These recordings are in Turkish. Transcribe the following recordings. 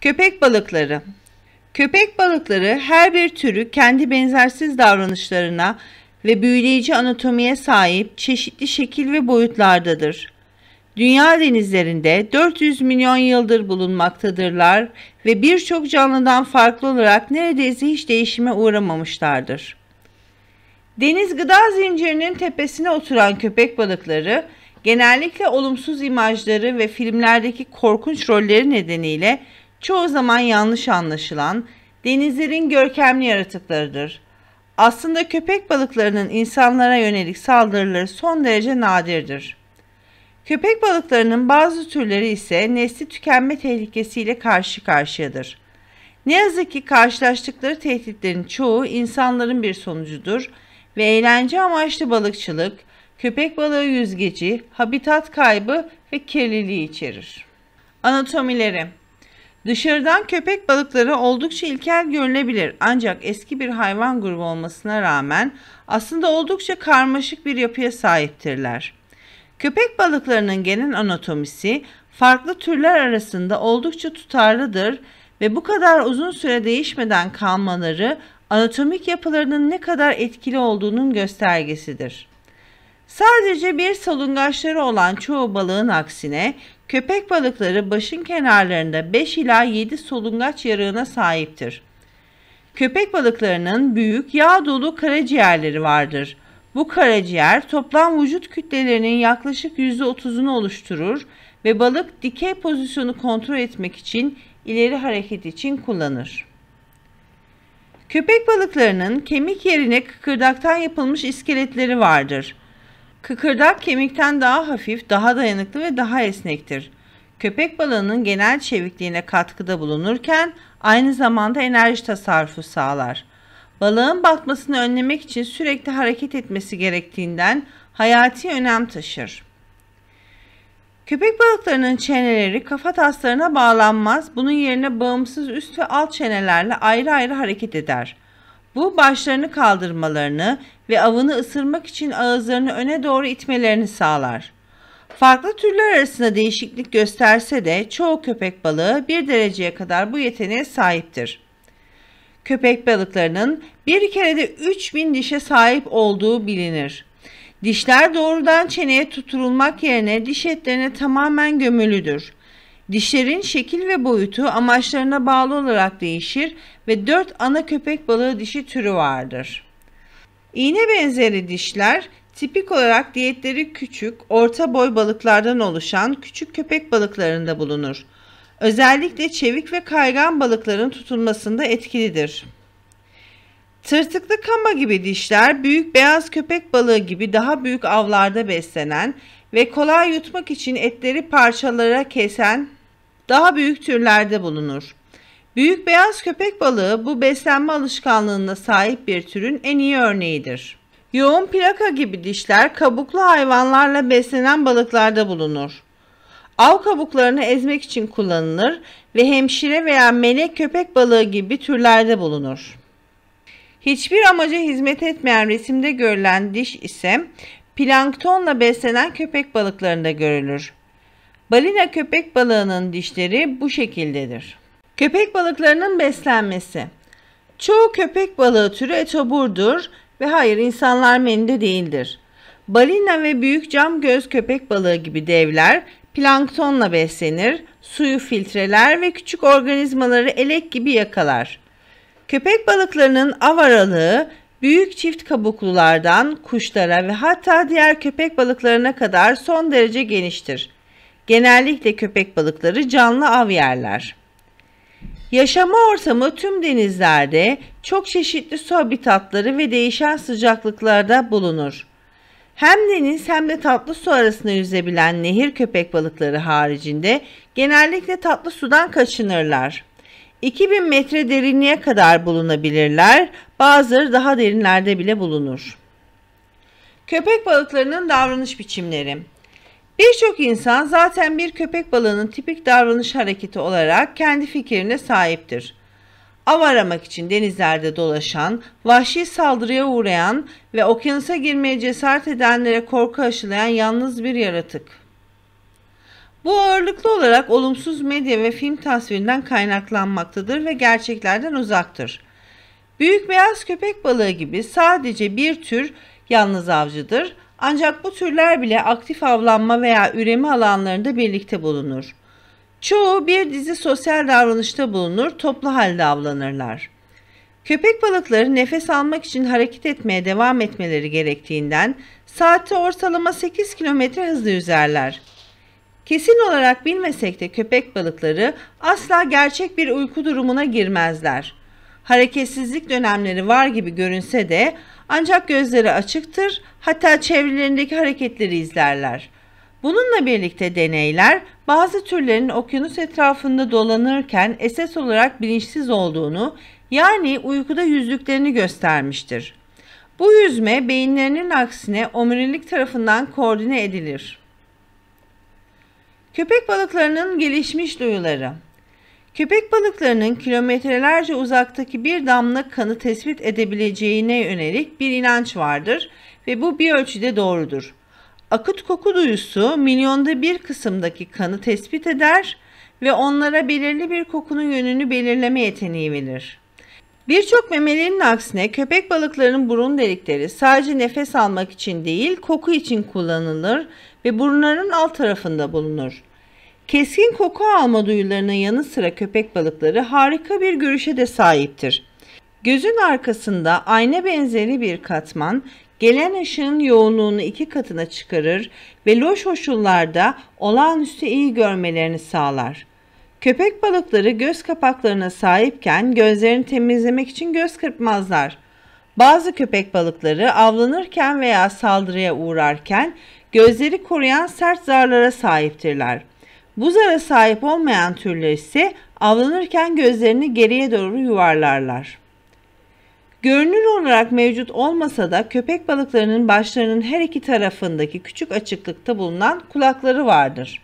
Köpek balıkları Köpek balıkları her bir türü kendi benzersiz davranışlarına ve büyüleyici anatomiye sahip çeşitli şekil ve boyutlardadır. Dünya denizlerinde 400 milyon yıldır bulunmaktadırlar ve birçok canlıdan farklı olarak neredeyse hiç değişime uğramamışlardır. Deniz gıda zincirinin tepesine oturan köpek balıkları genellikle olumsuz imajları ve filmlerdeki korkunç rolleri nedeniyle çoğu zaman yanlış anlaşılan denizlerin görkemli yaratıklarıdır. Aslında köpek balıklarının insanlara yönelik saldırıları son derece nadirdir. Köpek balıklarının bazı türleri ise nesli tükenme tehlikesiyle karşı karşıyadır. Ne yazık ki karşılaştıkları tehditlerin çoğu insanların bir sonucudur ve eğlence amaçlı balıkçılık, köpek balığı yüzgeci, habitat kaybı ve kirliliği içerir. Anatomileri Dışarıdan köpek balıkları oldukça ilkel görünebilir ancak eski bir hayvan grubu olmasına rağmen aslında oldukça karmaşık bir yapıya sahiptirler. Köpek balıklarının genel anatomisi farklı türler arasında oldukça tutarlıdır ve bu kadar uzun süre değişmeden kalmaları anatomik yapılarının ne kadar etkili olduğunun göstergesidir. Sadece bir solungaçları olan çoğu balığın aksine Köpek balıkları başın kenarlarında 5 ila 7 solungaç yarığına sahiptir. Köpek balıklarının büyük yağ dolu karaciğerleri vardır. Bu karaciğer toplam vücut kütlelerinin yaklaşık %30'unu oluşturur ve balık dikey pozisyonu kontrol etmek için ileri hareket için kullanır. Köpek balıklarının kemik yerine kıkırdaktan yapılmış iskeletleri vardır. Kıkırdak kemikten daha hafif, daha dayanıklı ve daha esnektir. Köpek balığının genel çevikliğine katkıda bulunurken aynı zamanda enerji tasarrufu sağlar. Balığın batmasını önlemek için sürekli hareket etmesi gerektiğinden hayati önem taşır. Köpek balıklarının çeneleri kafa taslarına bağlanmaz, bunun yerine bağımsız üst ve alt çenelerle ayrı ayrı hareket eder.'' Bu başlarını kaldırmalarını ve avını ısırmak için ağızlarını öne doğru itmelerini sağlar. Farklı türler arasında değişiklik gösterse de çoğu köpek balığı bir dereceye kadar bu yeteneğe sahiptir. Köpek balıklarının bir kerede 3000 dişe sahip olduğu bilinir. Dişler doğrudan çeneye tutulmak yerine diş etlerine tamamen gömülüdür. Dişlerin şekil ve boyutu amaçlarına bağlı olarak değişir ve 4 ana köpek balığı dişi türü vardır. İğne benzeri dişler tipik olarak diyetleri küçük, orta boy balıklardan oluşan küçük köpek balıklarında bulunur. Özellikle çevik ve kaygan balıkların tutulmasında etkilidir. Tırtıklı kama gibi dişler büyük beyaz köpek balığı gibi daha büyük avlarda beslenen ve kolay yutmak için etleri parçalara kesen daha büyük türlerde bulunur. Büyük beyaz köpek balığı bu beslenme alışkanlığına sahip bir türün en iyi örneğidir. Yoğun plaka gibi dişler kabuklu hayvanlarla beslenen balıklarda bulunur. Av kabuklarını ezmek için kullanılır ve hemşire veya melek köpek balığı gibi türlerde bulunur. Hiçbir amaca hizmet etmeyen resimde görülen diş ise planktonla beslenen köpek balıklarında görülür. Balina köpek balığının dişleri bu şekildedir. Köpek balıklarının beslenmesi Çoğu köpek balığı türü etoburdur ve hayır insanlar menüde değildir. Balina ve büyük cam göz köpek balığı gibi devler planktonla beslenir, suyu filtreler ve küçük organizmaları elek gibi yakalar. Köpek balıklarının av aralığı büyük çift kabuklulardan kuşlara ve hatta diğer köpek balıklarına kadar son derece geniştir. Genellikle köpek balıkları canlı av yerler. Yaşama ortamı tüm denizlerde çok çeşitli su habitatları ve değişen sıcaklıklarda bulunur. Hem deniz hem de tatlı su arasında yüzebilen nehir köpek balıkları haricinde genellikle tatlı sudan kaçınırlar. 2000 metre derinliğe kadar bulunabilirler, bazıları daha derinlerde bile bulunur. Köpek balıklarının davranış biçimleri Birçok insan zaten bir köpek balığının tipik davranış hareketi olarak kendi fikrine sahiptir. Av aramak için denizlerde dolaşan, vahşi saldırıya uğrayan ve okyanusa girmeye cesaret edenlere korku aşılayan yalnız bir yaratık. Bu ağırlıklı olarak olumsuz medya ve film tasvirinden kaynaklanmaktadır ve gerçeklerden uzaktır. Büyük beyaz köpek balığı gibi sadece bir tür yalnız avcıdır ancak bu türler bile aktif avlanma veya üreme alanlarında birlikte bulunur. Çoğu bir dizi sosyal davranışta bulunur, toplu halde avlanırlar. Köpek balıkları nefes almak için hareket etmeye devam etmeleri gerektiğinden saatte ortalama 8 kilometre hızla yüzerler. Kesin olarak bilmesek de köpek balıkları asla gerçek bir uyku durumuna girmezler hareketsizlik dönemleri var gibi görünse de ancak gözleri açıktır hatta çevrelerindeki hareketleri izlerler. Bununla birlikte deneyler bazı türlerin okyanus etrafında dolanırken esas olarak bilinçsiz olduğunu yani uykuda yüzdüklerini göstermiştir. Bu yüzme beyinlerinin aksine omurilik tarafından koordine edilir. Köpek balıklarının gelişmiş duyuları Köpek balıklarının kilometrelerce uzaktaki bir damla kanı tespit edebileceğine yönelik bir inanç vardır ve bu bir ölçüde doğrudur. Akut koku duyusu milyonda bir kısımdaki kanı tespit eder ve onlara belirli bir kokunun yönünü belirleme yeteneği verir. Birçok memelinin aksine köpek balıklarının burun delikleri sadece nefes almak için değil koku için kullanılır ve burunların alt tarafında bulunur. Keskin koku alma duyularının yanı sıra köpek balıkları harika bir görüşe de sahiptir. Gözün arkasında ayna benzeri bir katman gelen ışığın yoğunluğunu iki katına çıkarır ve loş koşullarda olağanüstü iyi görmelerini sağlar. Köpek balıkları göz kapaklarına sahipken gözlerini temizlemek için göz kırpmazlar. Bazı köpek balıkları avlanırken veya saldırıya uğrarken gözleri koruyan sert zarlara sahiptirler. Bu zara sahip olmayan türler ise avlanırken gözlerini geriye doğru yuvarlarlar. Görünür olarak mevcut olmasa da köpek balıklarının başlarının her iki tarafındaki küçük açıklıkta bulunan kulakları vardır.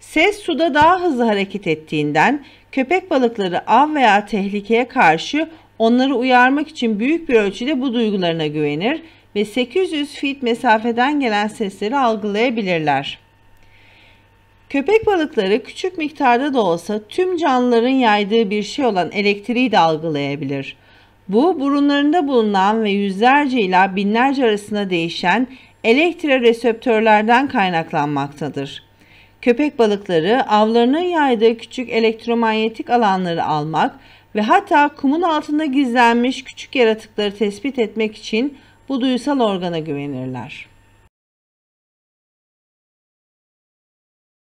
Ses suda daha hızlı hareket ettiğinden köpek balıkları av veya tehlikeye karşı onları uyarmak için büyük bir ölçüde bu duygularına güvenir ve 800 fit mesafeden gelen sesleri algılayabilirler. Köpek balıkları küçük miktarda da olsa tüm canlıların yaydığı bir şey olan elektriği de algılayabilir. Bu burunlarında bulunan ve yüzlerce ila binlerce arasında değişen elektroreseptörlerden kaynaklanmaktadır. Köpek balıkları avlarının yaydığı küçük elektromanyetik alanları almak ve hatta kumun altında gizlenmiş küçük yaratıkları tespit etmek için bu duysal organa güvenirler.